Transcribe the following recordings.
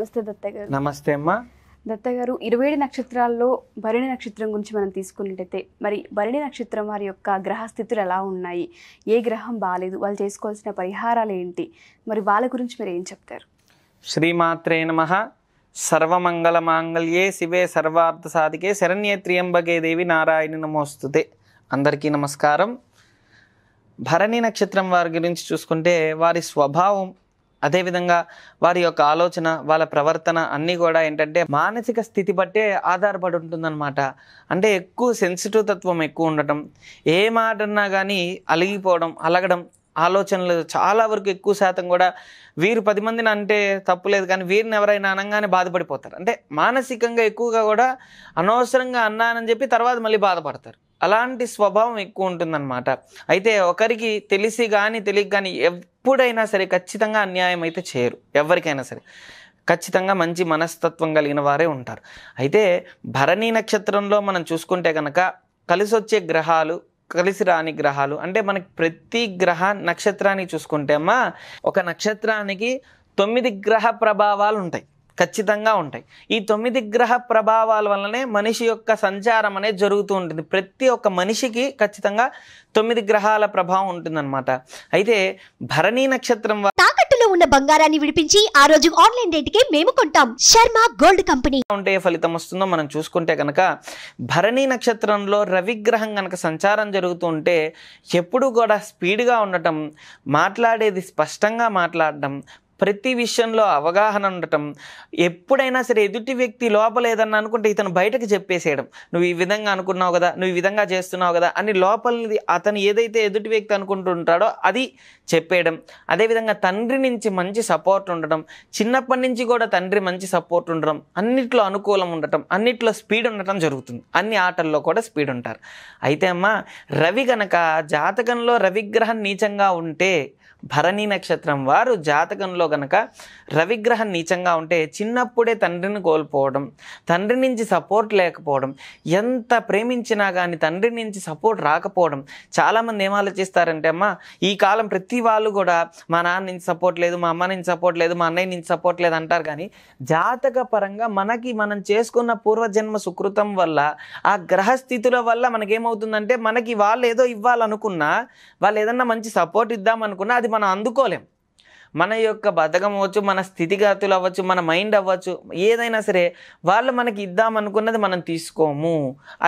నమస్తే దత్త గారు నమస్తే అమ్మా దత్త గారు ఇరవై నక్షత్రాల్లో భరణి నక్షత్రం గురించి మనం తీసుకున్నట్టయితే మరి భరణి నక్షత్రం వారి యొక్క గ్రహస్థితులు ఎలా ఉన్నాయి ఏ గ్రహం బాగాలేదు వాళ్ళు చేసుకోవాల్సిన పరిహారాలు ఏంటి మరి వాళ్ళ గురించి మీరు ఏం చెప్తారు శ్రీమాత్రే నమ సర్వమంగళ మాంగళ్యే శివే సర్వార్థ సాధికే శరణ్య త్రియంబకే దేవి నారాయణ నమోస్తుతే అందరికీ నమస్కారం భరణి నక్షత్రం వారి గురించి చూసుకుంటే వారి స్వభావం అదేవిధంగా వారి యొక్క ఆలోచన వాళ్ళ ప్రవర్తన అన్నీ కూడా ఏంటంటే మానసిక స్థితి బట్టే ఆధారపడి ఉంటుందన్నమాట అంటే ఎక్కువ సెన్సిటివ్ తత్వం ఎక్కువ ఉండటం ఏ మాట అన్నా కానీ అలిగిపోవడం అలగడం ఆలోచనలు చాలా వరకు ఎక్కువ శాతం కూడా వీరు పది మందిని అంటే తప్పులేదు కానీ వీరిని ఎవరైనా అనగానే బాధపడిపోతారు అంటే మానసికంగా ఎక్కువగా కూడా అనవసరంగా అన్నానని చెప్పి తర్వాత మళ్ళీ బాధపడతారు అలాంటి స్వభావం ఎక్కువ ఉంటుందన్నమాట అయితే ఒకరికి తెలిసి కానీ తెలియక కానీ ఎప్పుడైనా సరే ఖచ్చితంగా అన్యాయం అయితే చేయరు ఎవరికైనా సరే ఖచ్చితంగా మంచి మనస్తత్వం కలిగిన వారే ఉంటారు అయితే భరణి నక్షత్రంలో మనం చూసుకుంటే కనుక కలిసి వచ్చే గ్రహాలు కలిసి రాని గ్రహాలు అంటే మనకి ప్రతి గ్రహ నక్షత్రాన్ని చూసుకుంటే అమ్మా ఒక నక్షత్రానికి తొమ్మిది గ్రహ ప్రభావాలు ఉంటాయి ఖచ్చితంగా ఉంటాయి ఈ తొమ్మిది గ్రహ ప్రభావాల వల్లనే మనిషి యొక్క సంచారం అనేది జరుగుతూ ఉంటుంది ప్రతి ఒక్క మనిషికి ఖచ్చితంగా తొమ్మిది గ్రహాల ప్రభావం ఉంటుందన్నమాట అయితే భరణీ నక్షత్రం తాకట్టులో ఉన్న బంగారాన్ని విడిపించి ఆ రోజు ఆన్లైన్ డేట్కి మేము కొంటాం శర్మ గోల్డ్ కంపెనీ ఉంటే ఫలితం వస్తుందో మనం చూసుకుంటే కనుక భరణీ నక్షత్రంలో రవిగ్రహం కనుక సంచారం జరుగుతూ ఉంటే ఎప్పుడు కూడా స్పీడ్గా ఉండటం మాట్లాడేది స్పష్టంగా మాట్లాడటం ప్రతి విషయంలో అవగాహన ఉండటం ఎప్పుడైనా సరే ఎదుటి వ్యక్తి లోపల ఏదన్నా అనుకుంటే ఇతను బయటకు చెప్పేసేయడం నువ్వు ఈ విధంగా అనుకున్నావు కదా నువ్వు ఈ విధంగా చేస్తున్నావు కదా అని లోపలిది అతను ఏదైతే ఎదుటి వ్యక్తి అనుకుంటుంటాడో అది చెప్పేయడం అదేవిధంగా తండ్రి నుంచి మంచి సపోర్ట్ ఉండడం చిన్నప్పటి నుంచి కూడా తండ్రి మంచి సపోర్ట్ ఉండడం అన్నిట్లో అనుకూలం ఉండటం అన్నిట్లో స్పీడ్ ఉండటం జరుగుతుంది అన్ని ఆటల్లో కూడా స్పీడ్ ఉంటారు అయితే అమ్మా రవి గనక జాతకంలో రవిగ్రహం నీచంగా ఉంటే భరణి నక్షత్రం వారు జాతకంలో గనక రవిగ్రహం నీచంగా ఉంటే చిన్నప్పుడే తండ్రిని కోల్పోవడం తండ్రి నుంచి సపోర్ట్ లేకపోవడం ఎంత ప్రేమించినా కానీ తండ్రి నుంచి సపోర్ట్ రాకపోవడం చాలామంది ఏం ఆలోచిస్తారంటే అమ్మ ఈ కాలం ప్రతి వాళ్ళు కూడా మా నాన్న నుంచి సపోర్ట్ లేదు మా అమ్మ నుంచి సపోర్ట్ లేదు మా అన్నయ్య నుంచి సపోర్ట్ లేదు అంటారు కానీ జాతక పరంగా మనకి మనం చేసుకున్న పూర్వజన్మ సుకృతం వల్ల ఆ గ్రహస్థితుల వల్ల మనకేమవుతుందంటే మనకి వాళ్ళు ఏదో ఇవ్వాలనుకున్నా వాళ్ళు ఏదన్నా మంచి సపోర్ట్ ఇద్దామనుకున్నా అది మనం అందుకోలేం మన యొక్క బతకం అవ్వచ్చు మన స్థితిగతులు అవ్వచ్చు మన మైండ్ అవ్వచ్చు ఏదైనా సరే వాళ్ళు మనకి ఇద్దామనుకున్నది మనం తీసుకోము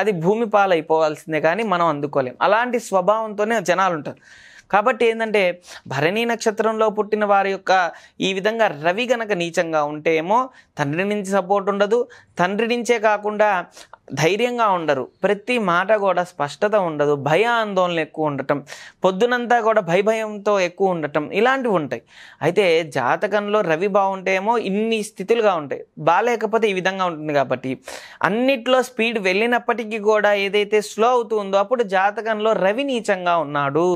అది భూమి పాలైపోవాల్సిందే కానీ మనం అందుకోలేం అలాంటి స్వభావంతోనే జనాలు ఉంటారు కాబట్టి ఏంటంటే భరణి నక్షత్రంలో పుట్టిన వారి యొక్క ఈ విధంగా రవి గనక నీచంగా ఉంటే ఏమో తండ్రి నుంచి సపోర్ట్ ఉండదు తండ్రి నుంచే కాకుండా ధైర్యంగా ఉండరు ప్రతి మాట కూడా స్పష్టత ఉండదు భయ ఆందోళన ఎక్కువ ఉండటం పొద్దునంతా కూడా భయభయంతో ఎక్కువ ఉండటం ఇలాంటివి ఉంటాయి అయితే జాతకంలో రవి బాగుంటే ఏమో ఇన్ని స్థితులుగా ఉంటాయి బాగాలేకపోతే ఈ విధంగా ఉంటుంది కాబట్టి అన్నిట్లో స్పీడ్ వెళ్ళినప్పటికీ కూడా ఏదైతే స్లో అవుతుందో అప్పుడు జాతకంలో రవి నీచంగా ఉన్నాడు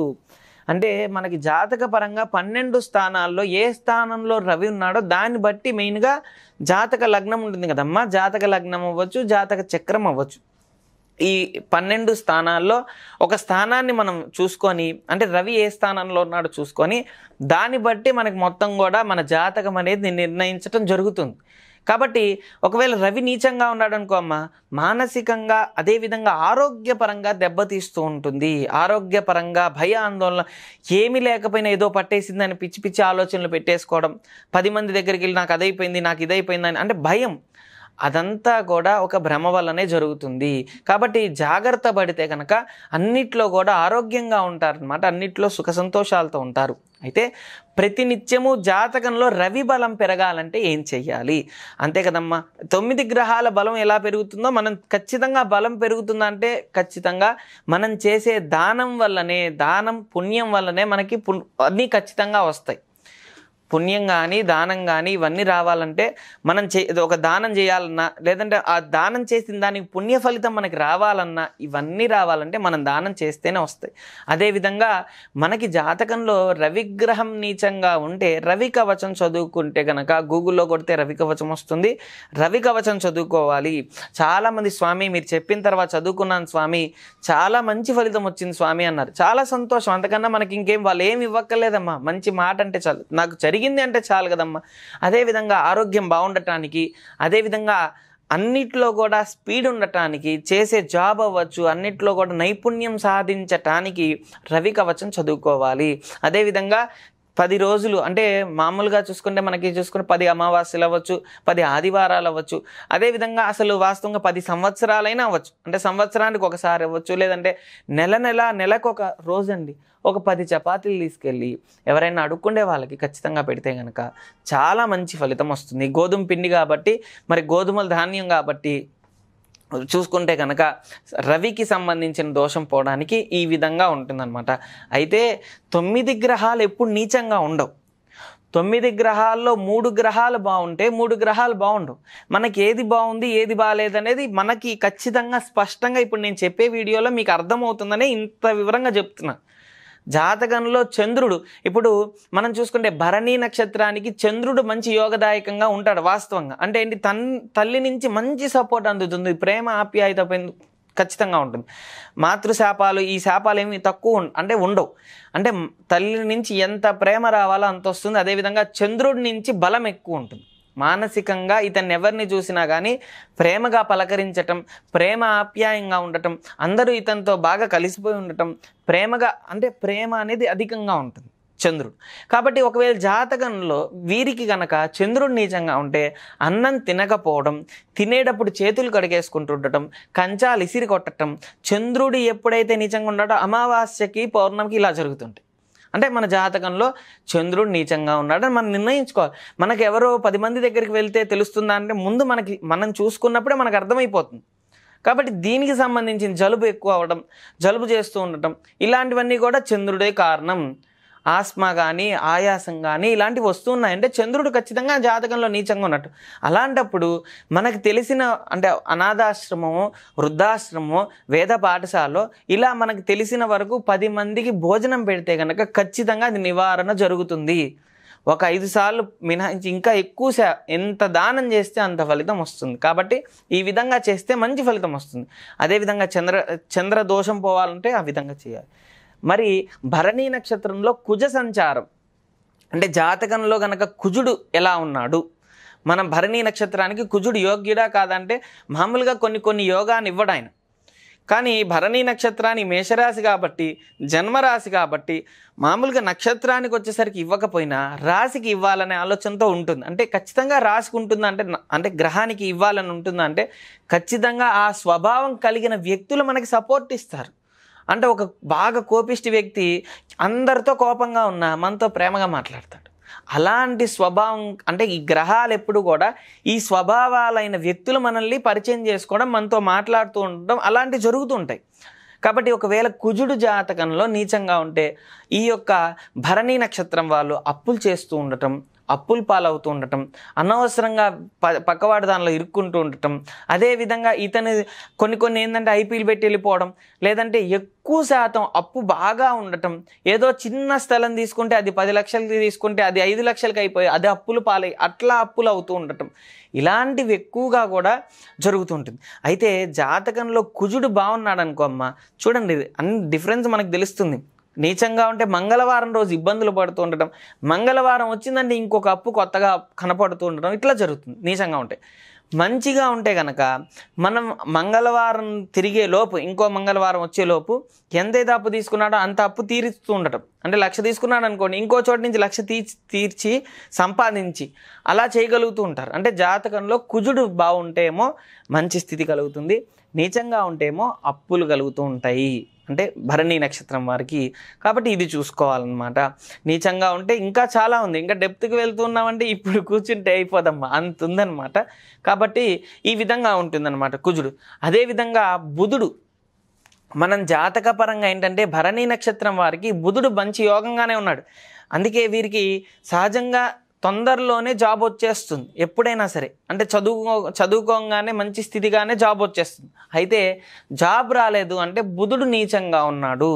అంటే మనకి జాతక పరంగా పన్నెండు స్థానాల్లో ఏ స్థానంలో రవి ఉన్నాడో దాన్ని బట్టి మెయిన్గా జాతక లగ్నం ఉంటుంది కదమ్మా జాతక లగ్నం అవ్వచ్చు జాతక చక్రం అవ్వచ్చు ఈ పన్నెండు స్థానాల్లో ఒక స్థానాన్ని మనం చూసుకొని అంటే రవి ఏ స్థానంలో ఉన్నాడో చూసుకొని దాన్ని బట్టి మనకి మొత్తం కూడా మన జాతకం అనేది నిర్ణయించడం జరుగుతుంది కాబట్టి ఒకవేళ రవి నీచంగా ఉన్నాడు అనుకో అమ్మ మానసికంగా అదేవిధంగా ఆరోగ్యపరంగా దెబ్బతీస్తూ ఉంటుంది ఆరోగ్యపరంగా భయ ఆందోళన ఏమీ లేకపోయినా ఏదో పట్టేసిందని పిచ్చి పిచ్చి ఆలోచనలు పెట్టేసుకోవడం పది మంది దగ్గరికి వెళ్ళి నాకు అదైపోయింది నాకు ఇదైపోయింది అని అంటే భయం అదంతా కూడా ఒక భ్రమ వల్లనే జరుగుతుంది కాబట్టి జాగ్రత్త పడితే కనుక అన్నిట్లో కూడా ఆరోగ్యంగా ఉంటారనమాట అన్నిట్లో సుఖ సంతోషాలతో ఉంటారు అయితే ప్రతినిత్యము జాతకంలో రవి బలం పెరగాలంటే ఏం చెయ్యాలి అంతే కదమ్మా తొమ్మిది గ్రహాల బలం ఎలా పెరుగుతుందో మనం ఖచ్చితంగా బలం పెరుగుతుందంటే ఖచ్చితంగా మనం చేసే దానం వల్లనే దానం పుణ్యం వల్లనే మనకి అన్నీ ఖచ్చితంగా వస్తాయి పుణ్యం కానీ దానం కానీ ఇవన్నీ రావాలంటే మనం చే ఒక దానం చేయాలన్నా లేదంటే ఆ దానం చేసిన దానికి పుణ్య ఫలితం మనకి రావాలన్నా ఇవన్నీ రావాలంటే మనం దానం చేస్తేనే వస్తాయి అదేవిధంగా మనకి జాతకంలో రవిగ్రహం నీచంగా ఉంటే రవి కవచం చదువుకుంటే కనుక గూగుల్లో కొడితే రవి కవచం వస్తుంది రవి కవచం చదువుకోవాలి చాలామంది స్వామి మీరు చెప్పిన తర్వాత చదువుకున్నాను స్వామి చాలా మంచి ఫలితం వచ్చింది స్వామి అన్నారు చాలా సంతోషం అంతకన్నా మనకి ఇంకేం వాళ్ళు ఏమి ఇవ్వక్కర్లేదమ్మా మంచి మాట అంటే చాలు నాకు చరి జరిగింది అంటే చాలు కదమ్మా అదేవిధంగా ఆరోగ్యం బాగుండటానికి అదేవిధంగా అన్నిట్లో కూడా స్పీడ్ ఉండటానికి చేసే జాబ్ అవ్వచ్చు అన్నిట్లో కూడా నైపుణ్యం సాధించటానికి రవి కవచం చదువుకోవాలి అదేవిధంగా పది రోజులు అంటే మామూలుగా చూసుకుంటే మనకి చూసుకుంటే పది అమావాస్యలు అవ్వచ్చు పది ఆదివారాలు అవ్వచ్చు అదేవిధంగా అసలు వాస్తవంగా పది సంవత్సరాలైనా అవ్వచ్చు అంటే సంవత్సరానికి ఒకసారి అవ్వచ్చు లేదంటే నెల నెల నెలకు ఒక రోజండి ఒక పది చపాతీలు తీసుకెళ్ళి ఎవరైనా అడుక్కుండే వాళ్ళకి ఖచ్చితంగా పెడితే కనుక చాలా మంచి ఫలితం వస్తుంది గోధుమ పిండి కాబట్టి మరి గోధుమల ధాన్యం కాబట్టి చూసుకుంటే కనుక రవికి సంబంధించిన దోషం పోవడానికి ఈ విధంగా ఉంటుందన్నమాట అయితే తొమ్మిది గ్రహాలు ఎప్పుడు నీచంగా ఉండవు తొమ్మిది గ్రహాల్లో మూడు గ్రహాలు బాగుంటే మూడు గ్రహాలు బాగుండవు మనకి ఏది బాగుంది ఏది బాగాలేదనేది మనకి ఖచ్చితంగా స్పష్టంగా ఇప్పుడు నేను చెప్పే వీడియోలో మీకు అర్థమవుతుందని ఇంత వివరంగా చెప్తున్నా జాతకంలో చంద్రుడు ఇప్పుడు మనం చూసుకుంటే భరణీ నక్షత్రానికి చంద్రుడు మంచి యోగదాయకంగా ఉంటాడు వాస్తవంగా అంటే ఏంటి తన్ తల్లి నుంచి మంచి సపోర్ట్ అందుతుంది ప్రేమ ఆప్యాయత ఖచ్చితంగా ఉంటుంది మాతృశాపాలు ఈ శాపాలు ఏమి తక్కువ అంటే ఉండవు అంటే తల్లి నుంచి ఎంత ప్రేమ రావాలో అంత వస్తుంది అదేవిధంగా చంద్రుడి నుంచి బలం ఎక్కువ ఉంటుంది మానసికంగా ఇతన్ని ఎవరిని చూసినా కానీ ప్రేమగా పలకరించటం ప్రేమ ఆప్యాయంగా ఉండటం అందరూ ఇతనితో బాగా కలిసిపోయి ఉండటం ప్రేమగా అంటే ప్రేమ అనేది అధికంగా ఉంటుంది చంద్రుడు కాబట్టి ఒకవేళ జాతకంలో వీరికి గనక చంద్రుడు నీచంగా ఉంటే అన్నం తినకపోవడం తినేటప్పుడు చేతులు కడిగేసుకుంటుండటం కంచాలు ఇసిరి కొట్టడం చంద్రుడు ఎప్పుడైతే నీచంగా ఉండటో అమావాస్యకి పౌర్ణమికి ఇలా జరుగుతుంటాయి అంటే మన జాతకంలో చంద్రుడు నీచంగా ఉన్నాడని మనం నిర్ణయించుకోవాలి మనకు ఎవరో పది మంది దగ్గరికి వెళ్తే తెలుస్తుందా అంటే ముందు మనకి మనం చూసుకున్నప్పుడే మనకు అర్థమైపోతుంది కాబట్టి దీనికి సంబంధించిన జలుబు ఎక్కువ అవ్వడం జలుబు చేస్తూ ఉండటం ఇలాంటివన్నీ కూడా చంద్రుడే కారణం ఆస్మా కానీ ఆయాసం కానీ ఇలాంటివి వస్తున్నాయంటే చంద్రుడు ఖచ్చితంగా జాతకంలో నీచంగా ఉన్నట్టు అలాంటప్పుడు మనకు తెలిసిన అంటే అనాథాశ్రమము వృద్ధాశ్రమము వేద పాఠశాలలో ఇలా మనకు తెలిసిన వరకు పది మందికి భోజనం పెడితే కనుక ఖచ్చితంగా అది నివారణ జరుగుతుంది ఒక ఐదు సార్లు మినహాయించి ఇంకా ఎక్కువ ఎంత దానం చేస్తే అంత ఫలితం వస్తుంది కాబట్టి ఈ విధంగా చేస్తే మంచి ఫలితం వస్తుంది అదేవిధంగా చంద్ర చంద్ర దోషం పోవాలంటే ఆ విధంగా చేయాలి మరి భరణీ నక్షత్రంలో కుజ సంచారం అంటే జాతకంలో గనక కుజుడు ఎలా ఉన్నాడు మనం భరణీ నక్షత్రానికి కుజుడు యోగ్యుడా కాదంటే మామూలుగా కొన్ని కొన్ని యోగాన్ని ఇవ్వడు ఆయన కానీ భరణీ నక్షత్రాన్ని మేషరాశి కాబట్టి జన్మరాశి కాబట్టి మామూలుగా నక్షత్రానికి వచ్చేసరికి ఇవ్వకపోయినా రాశికి ఇవ్వాలనే ఆలోచనతో ఉంటుంది అంటే ఖచ్చితంగా రాశికి ఉంటుందంటే అంటే గ్రహానికి ఇవ్వాలని ఉంటుందంటే ఖచ్చితంగా ఆ స్వభావం కలిగిన వ్యక్తులు మనకి సపోర్ట్ ఇస్తారు అంటే ఒక బాగా కోపిష్టి వ్యక్తి అందరితో కోపంగా ఉన్న మనతో ప్రేమగా మాట్లాడతాడు అలాంటి స్వభావం అంటే ఈ గ్రహాలు ఎప్పుడు కూడా ఈ స్వభావాలైన వ్యక్తులు మనల్ని పరిచయం చేసుకోవడం మనతో మాట్లాడుతూ ఉండడం అలాంటివి జరుగుతుంటాయి కాబట్టి ఒకవేళ కుజుడు జాతకంలో నీచంగా ఉంటే ఈ యొక్క భరణీ నక్షత్రం వాళ్ళు అప్పులు చేస్తూ ఉండటం అప్పులు పాలవుతూ ఉండటం అనవసరంగా ప పక్కవాడి దానిలో ఇరుక్కుంటూ ఉండటం అదేవిధంగా ఇతను కొన్ని కొన్ని ఏంటంటే ఐపీలు పెట్టి వెళ్ళిపోవడం లేదంటే ఎక్కువ శాతం అప్పు బాగా ఉండటం ఏదో చిన్న స్థలం తీసుకుంటే అది పది లక్షలకి తీసుకుంటే అది ఐదు లక్షలకి అయిపోయి అది అప్పులు పాలై అట్లా అప్పులు అవుతూ ఉండటం ఇలాంటివి ఎక్కువగా కూడా జరుగుతుంటుంది అయితే జాతకంలో కుజుడు బాగున్నాడు అనుకో అమ్మ చూడండి అన్ని డిఫరెన్స్ మనకు తెలుస్తుంది నీచంగా ఉంటే మంగళవారం రోజు ఇబ్బందులు పడుతూ ఉండటం మంగళవారం వచ్చిందంటే ఇంకొక అప్పు కొత్తగా కనపడుతూ ఉండటం ఇట్లా జరుగుతుంది నీచంగా ఉంటే మంచిగా ఉంటే కనుక మనం మంగళవారం తిరిగే లోపు ఇంకో మంగళవారం వచ్చేలోపు ఎంతైతే అప్పు తీసుకున్నాడో అంత అప్పు తీరుస్తూ ఉండటం అంటే లక్ష తీసుకున్నాడు అనుకోండి ఇంకో చోటు నుంచి లక్ష తీర్చి తీర్చి సంపాదించి అలా చేయగలుగుతూ ఉంటారు అంటే జాతకంలో కుజుడు బాగుంటేమో మంచి స్థితి కలుగుతుంది నీచంగా ఉంటేమో అప్పులు కలుగుతూ ఉంటాయి అంటే భరణి నక్షత్రం వారికి కాబట్టి ఇది చూసుకోవాలన్నమాట నీచంగా ఉంటే ఇంకా చాలా ఉంది ఇంకా డెప్త్కి వెళ్తున్నామంటే ఇప్పుడు కూర్చుంటే అయిపోదమ్మా అంత ఉందన్నమాట కాబట్టి ఈ విధంగా ఉంటుందన్నమాట కుజుడు అదేవిధంగా బుధుడు మనం జాతక పరంగా ఏంటంటే భరణి నక్షత్రం వారికి బుధుడు మంచి యోగంగానే ఉన్నాడు అందుకే వీరికి సహజంగా తొందరలోనే జాబ్ వచ్చేస్తుంది ఎప్పుడైనా సరే అంటే చదువుకో చదువుకోగానే మంచి స్థితిగానే జాబ్ వచ్చేస్తుంది అయితే జాబ్ రాలేదు అంటే బుధుడు నీచంగా ఉన్నాడు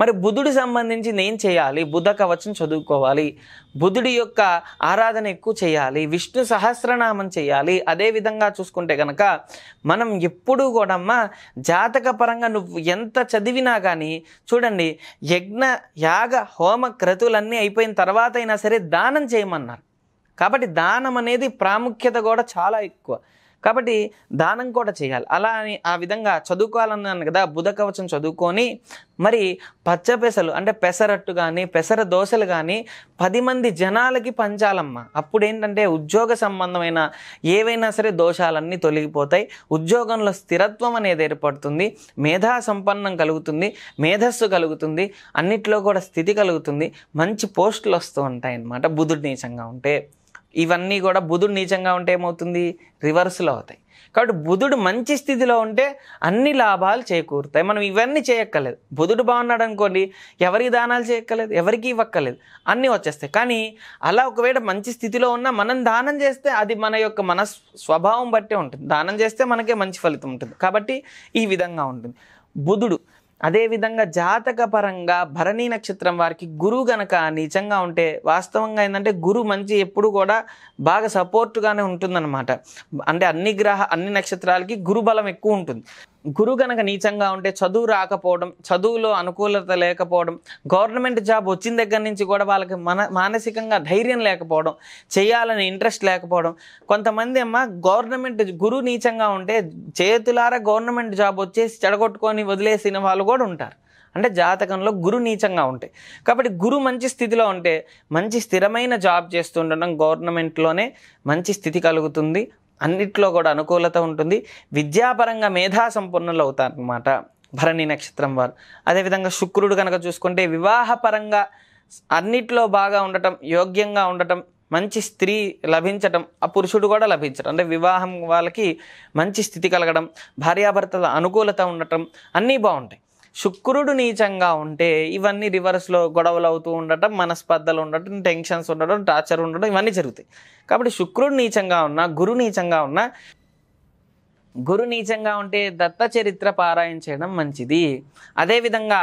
మరి బుధుడి సంబంధించి నేను చేయాలి బుధ కవచం చదువుకోవాలి బుధుడి యొక్క ఆరాధన ఎక్కువ చేయాలి విష్ణు సహస్రనామం చేయాలి అదేవిధంగా చూసుకుంటే కనుక మనం ఎప్పుడూ కూడా జాతక పరంగా నువ్వు ఎంత చదివినా కానీ చూడండి యజ్ఞ యాగ హోమ క్రతులన్నీ అయిపోయిన తర్వాత అయినా సరే దానం చేయమన్నారు కాబట్టి దానం అనేది ప్రాముఖ్యత కూడా చాలా ఎక్కువ కాబట్టి దానం కూడా చేయాలి అలా అని ఆ విధంగా చదువుకోవాలన్నాను కదా బుధ కవచం చదువుకొని మరి పచ్చ పెసలు అంటే పెసరట్టు కానీ పెసర దోశలు కానీ పది మంది జనాలకి పంచాలమ్మ అప్పుడు ఏంటంటే ఉద్యోగ సంబంధమైన ఏవైనా సరే దోషాలన్నీ తొలగిపోతాయి ఉద్యోగంలో స్థిరత్వం అనేది ఏర్పడుతుంది మేధా సంపన్నం కలుగుతుంది మేధస్సు కలుగుతుంది అన్నిట్లో కూడా స్థితి కలుగుతుంది మంచి పోస్టులు వస్తూ ఉంటాయి అన్నమాట బుధుడు నీచంగా ఉంటే ఇవన్నీ కూడా బుధుడు నీచంగా ఉంటే ఏమవుతుంది రివర్స్లో అవుతాయి కాబట్టి బుధుడు మంచి స్థితిలో ఉంటే అన్ని లాభాలు చేకూరుతాయి మనం ఇవన్నీ చేయక్కర్లేదు బుధుడు బాగున్నాడు అనుకోండి ఎవరికి దానాలు చేయక్కర్లేదు ఎవరికి ఇవ్వక్కర్లేదు అన్నీ వచ్చేస్తాయి కానీ అలా ఒకవేళ మంచి స్థితిలో ఉన్నా మనం దానం చేస్తే అది మన యొక్క మన స్వభావం బట్టే ఉంటుంది దానం చేస్తే మనకే మంచి ఫలితం ఉంటుంది కాబట్టి ఈ విధంగా ఉంటుంది బుధుడు అదేవిధంగా జాతక పరంగా భరణీ నక్షత్రం వారికి గురువు గనక నిజంగా ఉంటే వాస్తవంగా ఏంటంటే గురువు మంచి ఎప్పుడు కూడా బాగా సపోర్ట్గానే ఉంటుందన్నమాట అంటే అన్ని గ్రహ అన్ని నక్షత్రాలకి గురు బలం ఎక్కువ ఉంటుంది గురువు కనుక నీచంగా ఉంటే చదువు రాకపోవడం చదువులో అనుకూలత లేకపోవడం గవర్నమెంట్ జాబ్ వచ్చిన దగ్గర నుంచి కూడా వాళ్ళకి మన మానసికంగా ధైర్యం లేకపోవడం చేయాలని ఇంట్రెస్ట్ లేకపోవడం కొంతమంది అమ్మ గవర్నమెంట్ గురువు నీచంగా ఉంటే చేతులారా గవర్నమెంట్ జాబ్ వచ్చేసి చెడగొట్టుకొని వదిలేసిన వాళ్ళు కూడా ఉంటారు అంటే జాతకంలో గురు నీచంగా ఉంటాయి కాబట్టి గురు మంచి స్థితిలో ఉంటే మంచి స్థిరమైన జాబ్ చేస్తుండడం గవర్నమెంట్లోనే మంచి స్థితి కలుగుతుంది అన్నిట్లో కూడా అనుకూలత ఉంటుంది విద్యాపరంగా మేధా సంపన్నులు అవుతారనమాట భరణి నక్షత్రం వారు అదేవిధంగా శుక్రుడు కనుక చూసుకుంటే వివాహపరంగా అన్నిట్లో బాగా ఉండటం యోగ్యంగా ఉండటం మంచి స్త్రీ లభించటం ఆ పురుషుడు కూడా లభించడం అంటే వివాహం వాళ్ళకి మంచి స్థితి కలగడం భార్యాభర్తల అనుకూలత ఉండటం అన్నీ బాగుంటాయి శుక్రుడు నీచంగా ఉంటే ఇవన్నీ రివర్స్లో గొడవలు అవుతూ ఉండటం మనస్పర్ధలు ఉండటం టెన్షన్స్ ఉండటం టార్చర్ ఉండటం ఇవన్నీ జరుగుతాయి కాబట్టి శుక్రుడు నీచంగా ఉన్నా గురు నీచంగా ఉన్నా గురు నీచంగా ఉంటే దత్త చరిత్ర పారాయణ చేయడం మంచిది అదేవిధంగా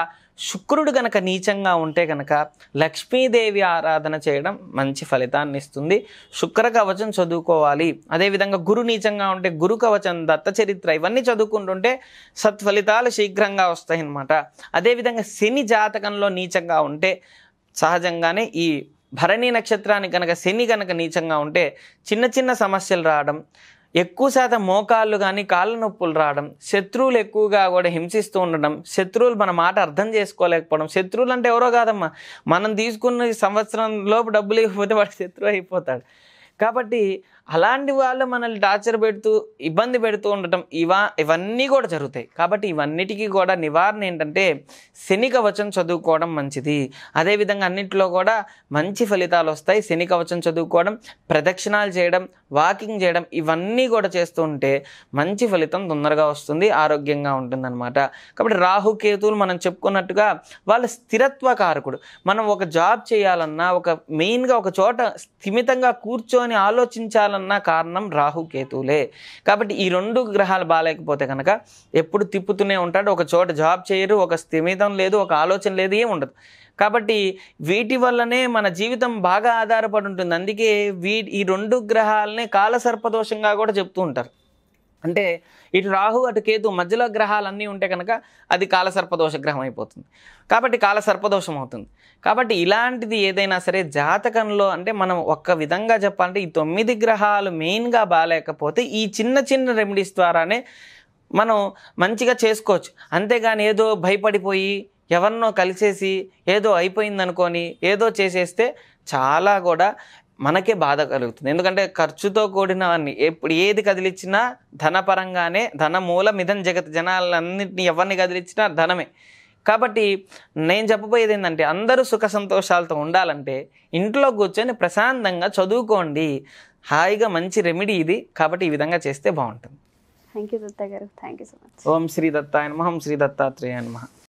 శుక్రుడు గనక నీచంగా ఉంటే గనక లక్ష్మీదేవి ఆరాధన చేయడం మంచి ఫలితాన్ని ఇస్తుంది శుక్ర కవచం చదువుకోవాలి అదేవిధంగా గురు నీచంగా ఉంటే గురు కవచం దత్త చరిత్ర ఇవన్నీ చదువుకుంటుంటే సత్ఫలితాలు శీఘ్రంగా వస్తాయి అదేవిధంగా శని జాతకంలో నీచంగా ఉంటే సహజంగానే ఈ భరణి నక్షత్రానికి కనుక శని కనుక నీచంగా ఉంటే చిన్న చిన్న సమస్యలు రావడం ఎక్కువ శాతం మోకాళ్ళు కానీ కాళ్ళ నొప్పులు రావడం శత్రువులు ఎక్కువగా కూడా హింసిస్తూ ఉండడం శత్రువులు మన మాట అర్థం చేసుకోలేకపోవడం శత్రువులు అంటే ఎవరో కాదమ్మా మనం తీసుకున్న సంవత్సరం లోపు డబ్బులు ఇవ్వకపోతే వాడు శత్రువు అయిపోతాడు కాబట్టి అలాంటి వాళ్ళు మనల్ని టార్చర్ పెడుతూ ఇబ్బంది పెడుతూ ఉండటం ఇవా ఇవన్నీ కూడా జరుగుతాయి కాబట్టి ఇవన్నిటికీ కూడా నివారణ ఏంటంటే శని కవచం చదువుకోవడం మంచిది అదేవిధంగా అన్నింటిలో కూడా మంచి ఫలితాలు వస్తాయి శని కవచం చదువుకోవడం ప్రదక్షిణాలు చేయడం వాకింగ్ చేయడం ఇవన్నీ కూడా చేస్తూ ఉంటే మంచి ఫలితం తొందరగా వస్తుంది ఆరోగ్యంగా ఉంటుందన్నమాట కాబట్టి రాహుకేతువులు మనం చెప్పుకున్నట్టుగా వాళ్ళ స్థిరత్వ కారకుడు మనం ఒక జాబ్ చేయాలన్నా ఒక మెయిన్గా ఒక చోట స్థిమితంగా కూర్చొని ఆలోచించాలన్నా తిప్పాలన్నా కారణం రాహు కేతువులే కాబట్టి ఈ రెండు గ్రహాలు బాగాలేకపోతే కనుక ఎప్పుడు తిప్పుతూనే ఉంటాడు ఒక చోట జాబ్ చేయరు ఒక స్థిమితం లేదు ఒక ఆలోచన లేదు ఏమి ఉండదు కాబట్టి వీటి వల్లనే మన జీవితం బాగా ఆధారపడి ఉంటుంది అందుకే వీ ఈ రెండు గ్రహాలనే కాలసర్పదోషంగా కూడా చెప్తూ ఉంటారు అంటే ఇటు రాహు అటు కేతు మధ్యలో గ్రహాలన్నీ ఉంటే కనుక అది కాలసర్పదోష గ్రహం అయిపోతుంది కాబట్టి కాలసర్పదోషం అవుతుంది కాబట్టి ఇలాంటిది ఏదైనా సరే జాతకంలో అంటే మనం ఒక్క విధంగా చెప్పాలంటే ఈ తొమ్మిది గ్రహాలు మెయిన్గా బాగాలేకపోతే ఈ చిన్న చిన్న రెమెడీస్ ద్వారానే మనం మంచిగా చేసుకోవచ్చు అంతేగాని ఏదో భయపడిపోయి ఎవరినో కలిసేసి ఏదో అయిపోయిందనుకొని ఏదో చేసేస్తే చాలా కూడా మనకే బాధ కలుగుతుంది ఎందుకంటే ఖర్చుతో కూడిన ఎప్పుడు ఏది కదిలిచ్చినా ధనపరంగానే ధన మూల మిథన్ జగత్ జనాలన్నింటినీ ఎవరిని కదిలిచ్చినా ధనమే కాబట్టి నేను చెప్పబోయేది ఏంటంటే అందరూ సుఖ సంతోషాలతో ఉండాలంటే ఇంట్లో కూర్చొని ప్రశాంతంగా చదువుకోండి హాయిగా మంచి రెమెడీ ఇది కాబట్టి ఈ విధంగా చేస్తే బాగుంటుంది థ్యాంక్ యూ దత్త గారు thank you so much Om Shri దత్తాయ నమ ఓం శ్రీ దత్తాత్రేయ